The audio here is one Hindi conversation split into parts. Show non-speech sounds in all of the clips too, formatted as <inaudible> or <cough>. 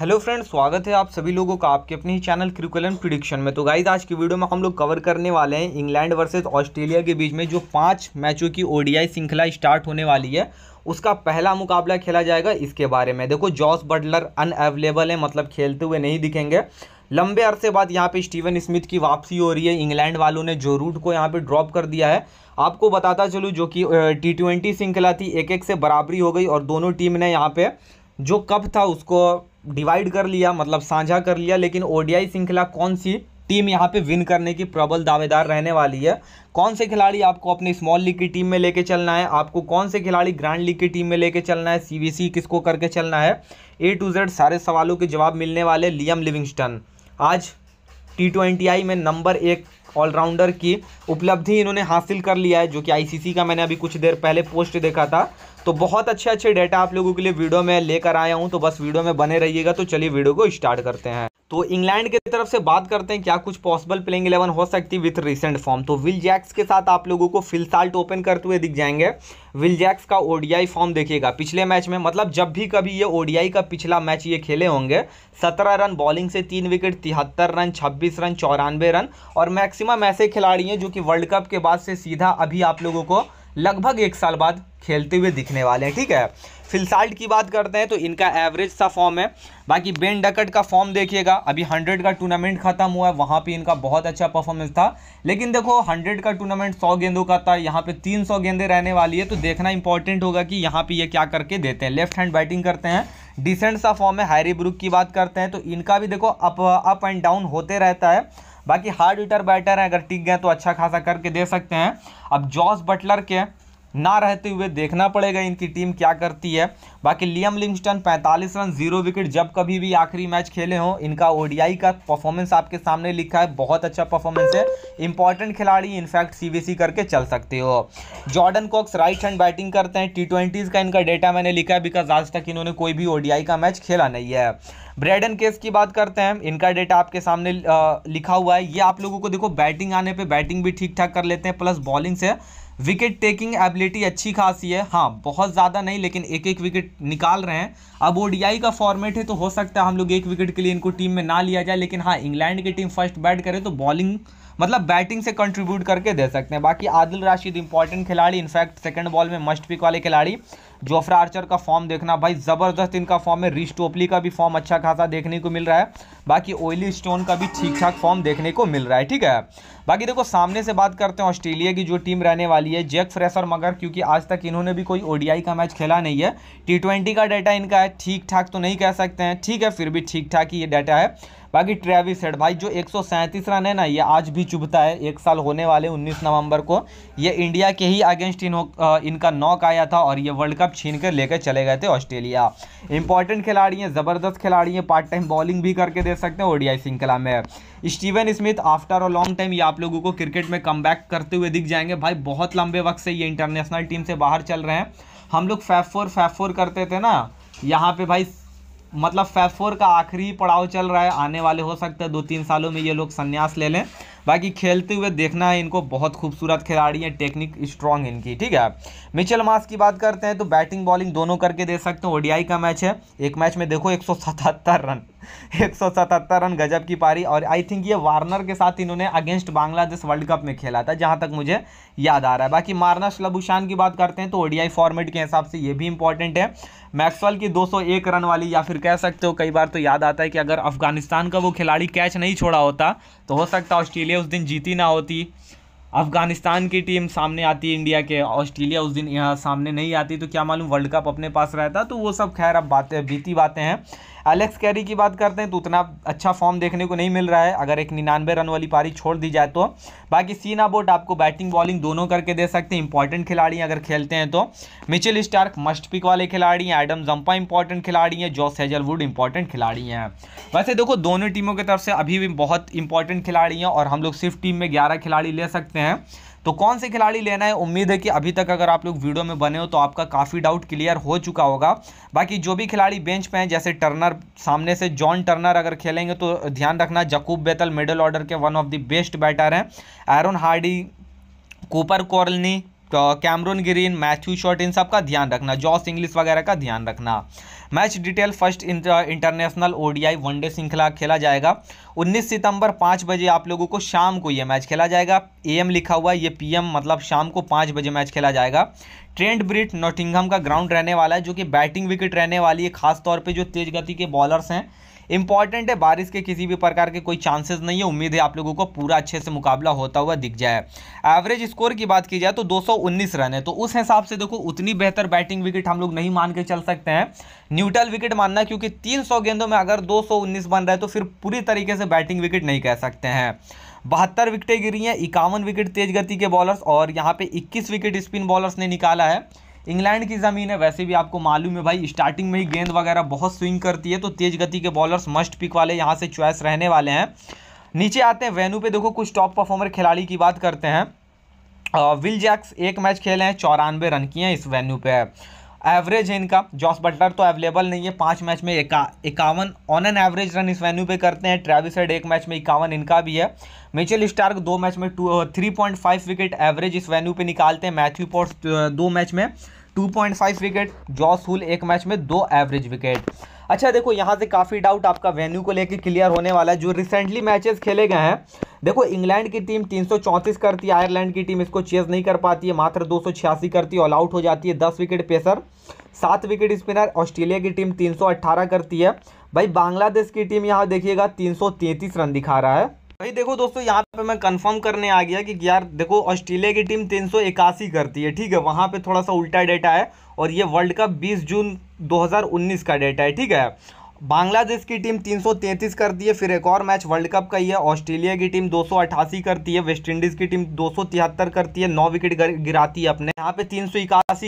हेलो फ्रेंड्स स्वागत है आप सभी लोगों का आपके अपने ही चैनल क्रिकुलन प्रिडिक्शन में तो गाइज आज की वीडियो में हम लोग कवर करने वाले हैं इंग्लैंड वर्सेस ऑस्ट्रेलिया के बीच में जो पांच मैचों की ओडीआई श्रृंखला स्टार्ट होने वाली है उसका पहला मुकाबला खेला जाएगा इसके बारे में देखो जॉस बटलर अनअवेलेबल है मतलब खेलते हुए नहीं दिखेंगे लंबे अरसे बाद यहाँ पे स्टीवन स्मिथ की वापसी हो रही है इंग्लैंड वालों ने जो रूट को यहाँ पे ड्रॉप कर दिया है आपको बताता चलूँ जो कि टी ट्वेंटी श्रृंखला थी एक एक से बराबरी हो गई और दोनों टीम ने यहाँ पे जो कप था उसको डिवाइड कर लिया मतलब साझा कर लिया लेकिन ओडीआई श्रृंखला कौन सी टीम यहाँ पे विन करने की प्रबल दावेदार रहने वाली है कौन से खिलाड़ी आपको अपने स्मॉल लीग की टीम में लेके चलना है आपको कौन से खिलाड़ी ग्रैंड लीग की टीम में लेके चलना है सीबीसी किसको करके चलना है ए टू जेड सारे सवालों के जवाब मिलने वाले लियम लिविंगस्टन आज टी ट्वेंटी आई में नंबर एक ऑलराउंडर की उपलब्धि इन्होंने हासिल कर लिया है जो कि आईसीसी का मैंने अभी कुछ देर पहले पोस्ट देखा था तो बहुत अच्छे अच्छे डेटा आप लोगों के लिए वीडियो में लेकर आया हूँ तो बस वीडियो में बने रहिएगा तो चलिए वीडियो को स्टार्ट करते हैं तो इंग्लैंड की तरफ से बात करते हैं क्या कुछ पॉसिबल प्लेइंग इलेवन हो सकती है विथ रिसेंट फॉर्म तो विल जैक्स के साथ आप लोगों को फिलसाल्ट ओपन करते हुए दिख जाएंगे विल जैक्स का ओडीआई फॉर्म देखिएगा पिछले मैच में मतलब जब भी कभी ये ओडीआई का पिछला मैच ये खेले होंगे सत्रह रन बॉलिंग से तीन विकेट तिहत्तर रन छब्बीस रन चौरानवे रन और मैक्सिमम ऐसे खिलाड़ी हैं जो कि वर्ल्ड कप के बाद से सीधा अभी आप लोगों को लगभग एक साल बाद खेलते हुए दिखने वाले हैं ठीक है फिलसाल्ट की बात करते हैं तो इनका एवरेज सा फॉर्म है बाकी बेन डकट का फॉर्म देखिएगा अभी हंड्रेड का टूर्नामेंट खत्म हुआ है वहाँ पे इनका बहुत अच्छा परफॉर्मेंस था लेकिन देखो हंड्रेड का टूर्नामेंट सौ गेंदों का था यहाँ पे तीन सौ गेंदे रहने वाली है तो देखना इंपॉर्टेंट होगा कि यहाँ पे ये यह क्या करके देते हैं लेफ्ट हैंड बैटिंग करते हैं डिसेंट सा फॉर्म है हैरी ब्रुक की बात करते हैं तो इनका भी देखो अप अप एंड डाउन होते रहता है बाकी हार्ड हिटर बैटर हैं अगर टिक गए तो अच्छा खासा करके दे सकते हैं अब जॉस बटलर के ना रहते हुए देखना पड़ेगा इनकी टीम क्या करती है बाकी Liam Livingstone 45 run zero wicket जब कभी भी आखिरी मैच खेले हों इनका ओडीआई का परफॉर्मेंस आपके सामने लिखा है बहुत अच्छा परफॉर्मेंस है इंपॉर्टेंट खिलाड़ी इनफैक्ट सीबीसी करके चल सकते हो Jordan Cox right hand batting करते हैं टी का इनका डेटा मैंने लिखा है बिकॉज आज तक इन्होंने कोई भी ओडीआई का मैच खेला नहीं है ब्रेडन केस की बात करते हैं इनका डेटा आपके सामने लिखा हुआ है ये आप लोगों को देखो बैटिंग आने पे बैटिंग भी ठीक ठाक कर लेते हैं प्लस बॉलिंग से विकेट टेकिंग एबिलिटी अच्छी खासी है हाँ बहुत ज़्यादा नहीं लेकिन एक एक विकेट निकाल रहे हैं अब ओडीआई का फॉर्मेट है तो हो सकता है हम लोग एक विकेट के लिए इनको टीम में ना लिया जाए लेकिन हाँ इंग्लैंड की टीम फर्स्ट बैट करे तो बॉलिंग मतलब बैटिंग से कंट्रीब्यूट करके दे सकते हैं बाकी आदिल राशिद इंपॉर्टेंट खिलाड़ी इनफैक्ट सेकंड बॉल में मस्ट पिक वाले खिलाड़ी जोफ्रा आर्चर का फॉर्म देखना भाई ज़बरदस्त इनका फॉर्म है रिश टोपली का भी फॉर्म अच्छा खासा देखने को मिल रहा है बाकी ओयली स्टोन का भी ठीक ठाक फॉर्म देखने को मिल रहा है ठीक है बाकी देखो सामने से बात करते हैं ऑस्ट्रेलिया की जो टीम रहने वाली है जैक फ्रेसर मगर क्योंकि आज तक इन्होंने भी कोई ओडीआई का मैच खेला नहीं है टी का डाटा इनका है ठीक ठाक तो नहीं कह सकते हैं ठीक है फिर भी ठीक ठाक ही ये डाटा है बाकी ट्रेविस हेड भाई जो एक रन है ना ये आज भी चुभता है एक साल होने वाले उन्नीस नवम्बर को ये इंडिया के ही अगेंस्ट इन इनका नॉक आया था और ये वर्ल्ड कप छीन कर लेकर चले गए थे ऑस्ट्रेलिया इंपॉर्टेंट खिलाड़ी हैं ज़बरदस्त खिलाड़ी हैं पार्ट टाइम बॉलिंग भी करके दे सकते हैं ओडीआई श्रृंखला में Steven Smith after a long time ये आप लोगों को क्रिकेट में कम करते हुए दिख जाएंगे भाई बहुत लंबे वक्त से ये इंटरनेशनल टीम से बाहर चल रहे हैं हम लोग फैफ फोर फैफ फोर करते थे ना यहाँ पे भाई मतलब फोर का आखिरी पड़ाव चल रहा है आने वाले हो सकते हैं दो तीन सालों में ये लोग संन्यास ले लें बाकी खेलते हुए देखना है इनको बहुत खूबसूरत खिलाड़ी हैं टेक्निक स्ट्रांग इनकी ठीक है मिचल मास की बात करते हैं तो बैटिंग बॉलिंग दोनों करके दे सकते हैं ओडीआई का मैच है एक मैच में देखो 177 रन 177 <laughs> रन गजब की पारी और आई थिंक ये वार्नर के साथ इन्होंने अगेंस्ट बांग्लादेश वर्ल्ड कप में खेला था जहाँ तक मुझे याद आ रहा है बाकी मारना शलभूषान की बात करते हैं तो ओडीआई फॉर्मेट के हिसाब से ये भी इंपॉर्टेंट है मैक्सवेल की 201 रन वाली या फिर कह सकते हो कई बार तो याद आता है कि अगर अफगानिस्तान का वो खिलाड़ी कैच नहीं छोड़ा होता तो हो सकता ऑस्ट्रेलिया उस दिन जीती ना होती अफगानिस्तान की टीम सामने आती इंडिया के ऑस्ट्रेलिया उस दिन यहाँ सामने नहीं आती तो क्या मालूम वर्ल्ड कप अपने पास रहता तो वो सब खैर अब बातें बीती बातें हैं एलेक्स कैरी की बात करते हैं तो उतना अच्छा फॉर्म देखने को नहीं मिल रहा है अगर एक निन्यानवे रन वाली पारी छोड़ दी जाए तो बाकी सीना बोट आपको बैटिंग बॉलिंग दोनों करके दे सकते हैं इंपॉर्टेंट खिलाड़ी अगर खेलते हैं तो मिचिल स्टार्क मस्ट पिक वाले खिलाड़ी हैं एडम जम्पा इंपॉर्टेंट खिलाड़ी हैं जॉस हेजलवुड इंपॉर्टेंट खिलाड़ी हैं वैसे देखो दोनों टीमों की तरफ से अभी भी बहुत इंपॉर्टेंट खिलाड़ी हैं और हम लोग सिर्फ टीम में ग्यारह खिलाड़ी ले सकते हैं तो कौन से खिलाड़ी लेना है उम्मीद है कि अभी तक अगर आप लोग वीडियो में बने हो तो आपका काफ़ी डाउट क्लियर हो चुका होगा बाकी जो भी खिलाड़ी बेंच पे हैं जैसे टर्नर सामने से जॉन टर्नर अगर खेलेंगे तो ध्यान रखना जकूब बेतल मिडल ऑर्डर के one of the best batter हैं एरन हार्डी कूपर कॉर्लनी तो कैमरून ग्रीन मैथ्यू शॉट इन सब का ध्यान रखना जॉस इंग्लिश वगैरह का ध्यान रखना match detail first international ODI one day श्रृंखला खेला जाएगा 19 सितंबर 5 बजे आप लोगों को शाम को ये मैच खेला जाएगा एएम लिखा हुआ है ये पीएम मतलब शाम को 5 बजे मैच खेला जाएगा ट्रेंड ब्रिट नोटिंगहम का ग्राउंड रहने वाला है जो कि बैटिंग विकेट रहने वाली है खासतौर पर जो तेज गति के बॉलर्स हैं इंपॉर्टेंट है बारिश के किसी भी प्रकार के कोई चांसेस नहीं है उम्मीद है आप लोगों को पूरा अच्छे से मुकाबला होता हुआ दिख जाए एवरेज स्कोर की बात की जाए तो 219 रन है तो उस हिसाब से देखो उतनी बेहतर बैटिंग विकेट हम लोग नहीं मान के चल सकते हैं न्यूट्रल विकेट मानना क्योंकि तीन गेंदों में अगर दो बन रहा है तो फिर पूरी तरीके से बैटिंग विकेट नहीं कह सकते हैं बहत्तर विकेटें गिरी हैं इक्यावन विकेट तेज गति के बॉलर्स और यहाँ पे 21 विकेट स्पिन बॉलर्स ने निकाला है इंग्लैंड की ज़मीन है वैसे भी आपको मालूम है भाई स्टार्टिंग में ही गेंद वगैरह बहुत स्विंग करती है तो तेज़ गति के बॉलर्स मस्ट पिक वाले यहाँ से च्वाइस रहने वाले हैं नीचे आते हैं वेन्यू पे देखो कुछ टॉप परफॉर्मर खिलाड़ी की बात करते हैं विल जैक्स एक मैच खेले हैं चौरानवे रन किए हैं इस वेन्यू पे एवरेज है इनका जॉस बटलर तो अवेलेबल नहीं है पाँच मैच में इक्यावन ऑन एन एवरेज रन इस वेन्यू पे करते हैं ट्रेविस हेड एक मैच में इक्यावन इनका भी है मिचेल स्टार्क दो मैच में two three point five wicket average इस वेन्यू पे निकालते हैं मैथ्यू पॉट्स दो मैच में two point five wicket Josh Hull एक मैच में दो एवरेज विकेट अच्छा देखो यहाँ से काफ़ी डाउट आपका वेन्यू को लेकर क्लियर होने वाला है जो रिसेंटली मैचेस खेले गए हैं देखो इंग्लैंड की टीम 334 करती है आयरलैंड की टीम इसको चेज नहीं कर पाती है मात्र दो करती है ऑल आउट हो जाती है 10 विकेट पेसर सात विकेट स्पिनर ऑस्ट्रेलिया की टीम 318 करती है भाई बांग्लादेश की टीम यहाँ देखिएगा तीन रन दिखा रहा है भाई देखो दोस्तों यहाँ पे मैं कंफर्म करने आ गया कि यार देखो ऑस्ट्रेलिया की टीम तीन करती है ठीक है वहाँ पे थोड़ा सा उल्टा डेटा है और ये वर्ल्ड कप 20 जून 2019 का डेटा है ठीक है बांग्लादेश की टीम 333 करती है फिर एक और मैच वर्ल्ड कप का ही है ऑस्ट्रेलिया की टीम 288 करती है वेस्ट इंडीज़ की टीम 273 करती है नौ विकेट गिराती है अपने यहाँ पे तीन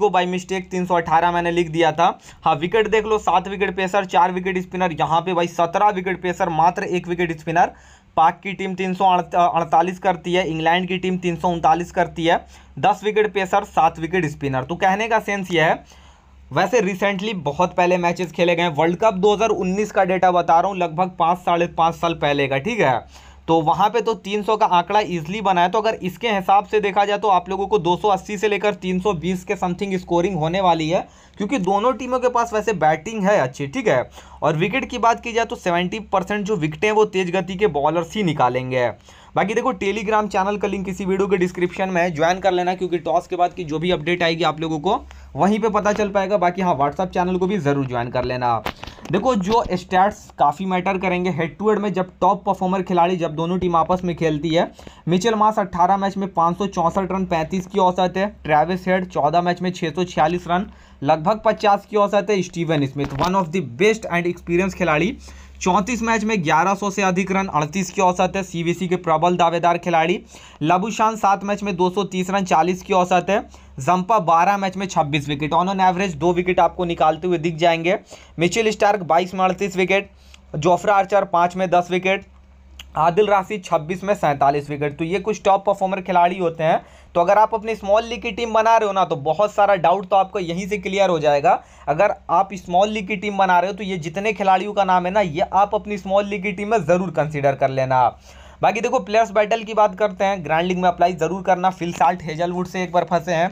को बाई मिस्टेक 318 मैंने लिख दिया था हाँ विकेट देख लो सात विकेट पेसर चार विकेट स्पिनर यहाँ पे भाई सत्रह विकेट पेसर मात्र एक विकेट स्पिनर पाक की टीम तीन करती है इंग्लैंड की टीम तीन करती है दस विकेट पेसर सात विकेट स्पिनर तो कहने का सेंस यह है वैसे रिसेंटली बहुत पहले मैचेस खेले गए वर्ल्ड कप 2019 का डेटा बता रहा हूँ लगभग पाँच साढ़े पाँच साल पहले का ठीक है तो वहाँ पे तो 300 का आंकड़ा इजीली बना है तो अगर इसके हिसाब से देखा जाए तो आप लोगों को 280 से लेकर 320 के समथिंग स्कोरिंग होने वाली है क्योंकि दोनों टीमों के पास वैसे बैटिंग है अच्छी ठीक है और विकेट की बात की जाए तो 70 परसेंट जो विकेटें हैं वो तेज गति के बॉलर्स ही निकालेंगे बाकी देखो टेलीग्राम चैनल का लिंक किसी वीडियो के डिस्क्रिप्शन में है ज्वाइन कर लेना क्योंकि टॉस के बाद की जो भी अपडेट आएगी आप लोगों को वहीं पर पता चल पाएगा बाकी हाँ व्हाट्सअप चैनल को भी ज़रूर ज्वाइन कर लेना देखो जो स्टैट्स काफ़ी मैटर करेंगे हेड टू हेड में जब टॉप परफॉर्मर खिलाड़ी जब दोनों टीम आपस में खेलती है मिचेल मास 18 मैच में पाँच रन 35 की औसत है ट्रेविस हेड 14 मैच में 646 रन लगभग 50 की औसत है Steven Smith one of the best and experience खिलाड़ी चौंतीस मैच में 1100 से अधिक रन 38 की औसत है सीवीसी के प्रबल दावेदार खिलाड़ी लबुशान सात मैच में 230 रन 40 की औसत है जंपा 12 मैच में 26 विकेट ऑन ऑन एवरेज दो विकेट आपको निकालते हुए दिख जाएंगे मिचिल स्टार्क 22 में अड़तीस विकेट जोफ्रा आर्चर पाँच में दस विकेट आदिल राशि 26 में सैंतालीस विकेट तो ये कुछ टॉप परफॉर्मर खिलाड़ी होते हैं तो अगर आप अपनी स्मॉल लीग की टीम बना रहे हो ना तो बहुत सारा डाउट तो आपको यहीं से क्लियर हो जाएगा अगर आप स्मॉल लीग की टीम बना रहे हो तो ये जितने खिलाड़ियों का नाम है ना ये आप अपनी स्मॉल लीग की टीम में ज़रूर कंसिडर कर लेना आप बाकी देखो प्लेयर्स बैटल की बात करते हैं ग्रैंड लीग में अप्लाई ज़रूर करना फिलसाल्ट हेजलवुड से एक बार फंसे हैं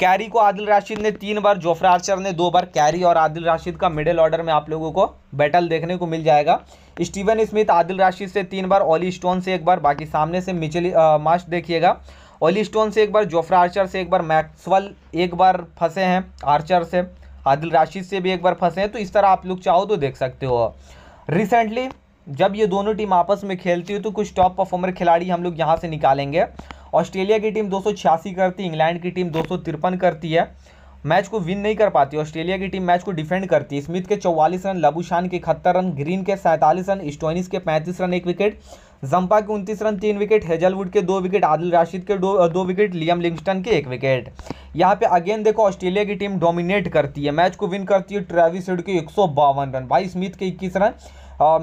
कैरी को आदिल राशिद ने तीन बार जोफ्रा आर्चर ने दो बार कैरी और आदिल राशिद का मिडिल ऑर्डर में आप लोगों को बैटल देखने को मिल जाएगा स्टीवन स्मिथ आदिल राशिद से तीन बार ऑली स्टोन से एक बार बाकी सामने से मिचेल मास्ट देखिएगा ऑली स्टोन से एक बार जोफ्रा आर्चर से एक बार मैक्सवल एक बार फंसे हैं आर्चर से आदिल राशिद से भी एक बार फंसे हैं तो इस तरह आप लोग चाहो तो देख सकते हो रिसेंटली जब ये दोनों टीम आपस में खेलती है तो कुछ टॉप परफॉर्मर खिलाड़ी हम लोग यहाँ से निकालेंगे ऑस्ट्रेलिया की टीम दो करती है इंग्लैंड की टीम दो करती है मैच को विन नहीं कर पाती ऑस्ट्रेलिया की टीम मैच को डिफेंड करती है स्मिथ के चौवालीस रन लबुशान के इकहत्तर रन ग्रीन के सैंतालीस रन स्टोनिस के पैंतीस रन एक विकेट जंपा के उनतीस रन तीन विकेट हेजलवुड के दो विकेट आदिल राशिद के दो दो विकेट लियम लिंगस्टन के एक विकेट यहाँ पे अगेन देखो ऑस्ट्रेलिया की टीम डोमिनेट करती है मैच को विन करती है ट्रेविस हेड के एक रन भाई स्मिथ के इक्कीस रन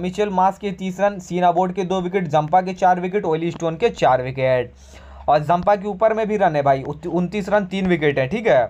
मिचेल मास के तीस रन सीना बोर्ड के दो विकेट जंपा के चार विकेट ओली स्टोन के चार विकेट और जंपा के ऊपर में भी रन है भाई उनतीस रन तीन विकेट है ठीक है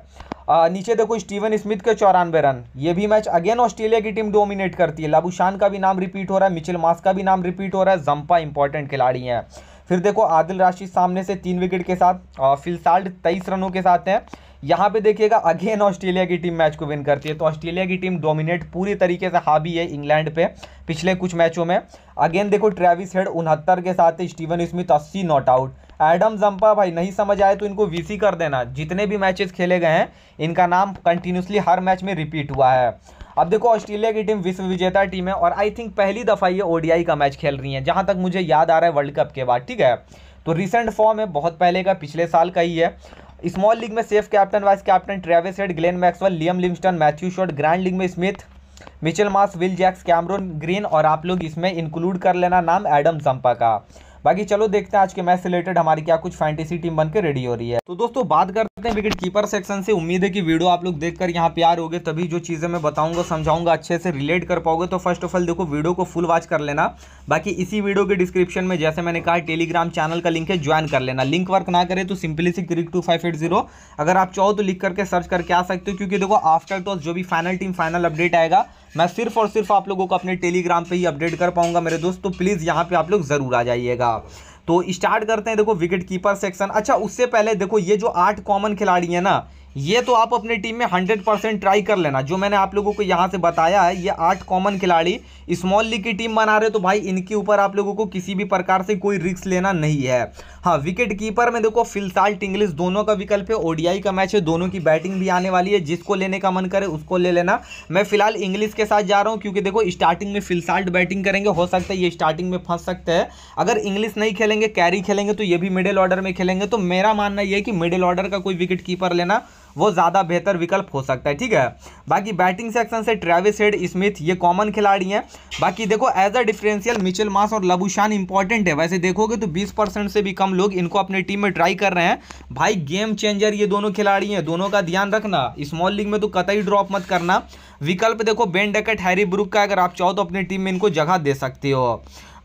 नीचे देखो स्टीवन स्मिथ के चौरानवे रन ये भी मैच अगेन ऑस्ट्रेलिया की टीम डोमिनेट करती है लाबूशान का भी नाम रिपीट हो रहा है मिचिल मास का भी नाम रिपीट हो रहा है जंपा इंपॉर्टेंट खिलाड़ी है फिर देखो आदिल राशि सामने से तीन विकेट के साथ फिलसाल्ट तेईस रनों के साथ हैं यहाँ पे देखिएगा अगेन ऑस्ट्रेलिया की टीम मैच को विन करती है तो ऑस्ट्रेलिया की टीम डोमिनेट पूरी तरीके से हावी है इंग्लैंड पे पिछले कुछ मैचों में अगेन देखो ट्रेविस हेड उनहत्तर के साथ स्टीवन स्मिथ अस्सी नॉट आउट एडम जम्पा भाई नहीं समझ आए तो इनको वीसी कर देना जितने भी मैचेस खेले गए हैं इनका नाम कंटिन्यूसली हर मैच में रिपीट हुआ है अब देखो ऑस्ट्रेलिया की टीम विश्व विजेता टीम है और आई थिंक पहली दफ़ा ये ओडीआई का मैच खेल रही है जहाँ तक मुझे याद आ रहा है वर्ल्ड कप के बाद ठीक है तो रिसेंट फॉर्म है बहुत पहले का पिछले साल का ही है स्मॉल लीग में safe captain vice captain Travis Head Glenn Maxwell Liam Livingstone Matthew Short grand league में Smith Mitchell Marsh Will Jacks Cameron Green और आप लोग इसमें इंक्लूड कर लेना नाम एडम संपा का बाकी चलो देखते हैं आज के मैच से रिलेटेड हमारी क्या कुछ फैंटेसी टीम बनकर रेडी हो रही है तो दोस्तों बात करते हैं विकेट कीपर सेक्शन से उम्मीद है कि वीडियो आप लोग देखकर यहाँ प्यार होगे तभी जो चीज़ें मैं बताऊंगा समझाऊंगा अच्छे से रिलेट कर पाओगे तो फर्स्ट ऑफ ऑल देखो वीडियो को फुल वॉच कर लेना बाकी इसी वीडियो के डिस्क्रिप्शन में जैसे मैंने कहा टेलीग्राम चैनल का लिंक है ज्वाइन कर लेना लिंक वर्क ना करे तो simply see cric two five eight zero अगर आप चाहो तो लिख करके सर्च करके आ सकते हो क्योंकि देखो आफ्टर टॉस जो भी फाइनल टीम फाइनल अपडेट आएगा मैं सिर्फ और सिर्फ आप लोगों को अपने टेलीग्राम पे ही अपडेट कर पाऊंगा मेरे दोस्त तो प्लीज़ यहाँ पे आप लोग ज़रूर आ जाइएगा तो स्टार्ट करते हैं देखो विकेट कीपर सेक्शन अच्छा उससे पहले देखो ये जो आठ कॉमन खिलाड़ी हैं ना ये तो आप अपनी टीम में हंड्रेड परसेंट ट्राई कर लेना जो मैंने आप लोगों को यहाँ से बताया है ये आठ कॉमन खिलाड़ी स्मॉल लीग की टीम बना रहे तो भाई इनके ऊपर आप लोगों को किसी भी प्रकार से कोई रिस्क लेना नहीं है हाँ विकेट कीपर में देखो फिलसाल टिंगलिस दोनों का विकल्प है ओडीआई का मैच है दोनों की बैटिंग भी आने वाली है जिसको लेने का मन करे उसको ले लेना मैं फिलहाल इंग्लिश के साथ जा रहा हूँ क्योंकि देखो स्टार्टिंग में फिलसाल्ट बैटिंग करेंगे हो सकता है ये स्टार्टिंग में फंस सकते हैं अगर इंग्लिश नहीं खेलेंगे कैरी खेलेंगे तो ये भी मिडिल ऑर्डर में खेलेंगे तो मेरा मानना यह है कि मिडिल ऑर्डर का कोई विकेट कीपर लेना वो ज़्यादा बेहतर विकल्प हो सकता है ठीक है बाकी बैटिंग सेक्शन से ट्रेविस हेड स्मिथ ये कॉमन खिलाड़ी हैं बाकी देखो as a differential Mitchell Marsh और लबुशान इंपॉर्टेंट है वैसे देखोगे तो बीस से भी कम लोग इनको अपनी टीम में ट्राई कर रहे हैं भाई गेम चेंजर ये दोनों खिलाड़ी हैं दोनों का ध्यान रखना स्मॉल लीग में तो कतई ड्रॉप मत करना विकल्प देखो बेन डेकेट हैरी ब्रुक का अगर आप चाहो तो अपनी टीम में इनको जगह दे सकते हो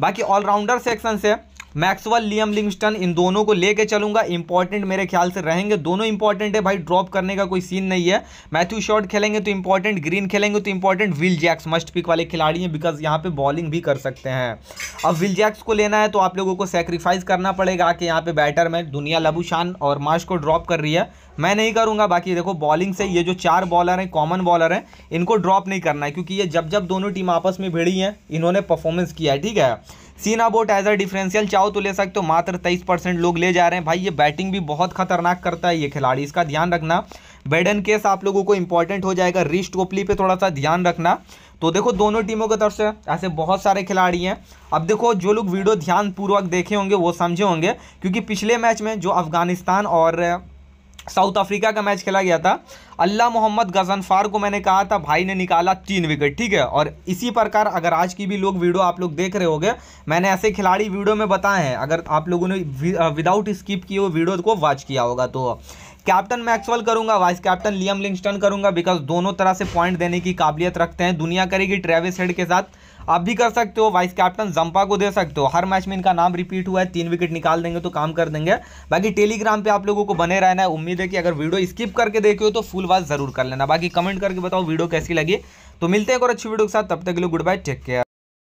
बाकी ऑलराउंडर सेक्शन से मैक्सवेल लियम लिंगस्टन इन दोनों को लेके चलूंगा इंपॉर्टेंट मेरे ख्याल से रहेंगे दोनों इंपॉर्टेंट है भाई ड्रॉप करने का कोई सीन नहीं है मैथ्यू शॉर्ट खेलेंगे तो इंपॉर्टेंट ग्रीन खेलेंगे तो important Will Jacks must pick वाले खिलाड़ी हैं बिकॉज यहाँ पे बॉलिंग भी कर सकते हैं अब विल जैक्स को लेना है तो आप लोगों को सेक्रीफाइस करना पड़ेगा आके यहाँ पे बैटर में दुनिया लबूशान और माश को ड्रॉप कर रही है मैं नहीं करूंगा बाकी देखो बॉलिंग से ये जो चार बॉलर हैं कॉमन बॉलर हैं इनको ड्रॉप नहीं करना है क्योंकि ये जब जब दोनों टीम आपस में भिड़ी हैं इन्होंने परफॉर्मेंस किया है ठीक है सीना बोट एज अ डिफरेंशियल चाहो तो ले सकते हो मात्र तेईस परसेंट लोग ले जा रहे हैं भाई ये बैटिंग भी बहुत खतरनाक करता है ये खिलाड़ी इसका ध्यान रखना बेडन केस आप लोगों को इंपॉर्टेंट हो जाएगा रिस्ट ओपली पे थोड़ा सा ध्यान रखना तो देखो दोनों टीमों की तरफ से ऐसे बहुत सारे खिलाड़ी हैं अब देखो जो लोग वीडियो ध्यानपूर्वक देखे होंगे वो समझे होंगे क्योंकि पिछले मैच में जो अफगानिस्तान और साउथ अफ्रीका का मैच खेला गया था अल्लाह मोहम्मद गजनफार को मैंने कहा था भाई ने निकाला तीन विकेट ठीक है और इसी प्रकार अगर आज की भी लोग वीडियो आप लोग देख रहे होगे मैंने ऐसे खिलाड़ी वीडियो में बताए हैं अगर आप लोगों ने विदाउट स्किप किए वो वीडियो को वॉच किया होगा तो कैप्टन मैक्सवेल करूंगा वाइस कैप्टन लियम लिंगस्टन करूंगा बिकॉज दोनों तरह से पॉइंट देने की काबिलियत रखते हैं दुनिया करेगी ट्रेविस हेड के साथ आप भी कर सकते हो वाइस कैप्टन जंपा को दे सकते हो हर मैच में इनका नाम रिपीट हुआ है तीन विकेट निकाल देंगे तो काम कर देंगे बाकी टेलीग्राम पे आप लोगों को बने रहना है उम्मीद है कि अगर वीडियो स्किप करके देखे हो तो फुल वाज जरूर कर लेना बाकी कमेंट करके बताओ वीडियो कैसी लगी तो मिलते हैं और अच्छी वीडियो के साथ तब तक के लिए गुड बाय टेक केयर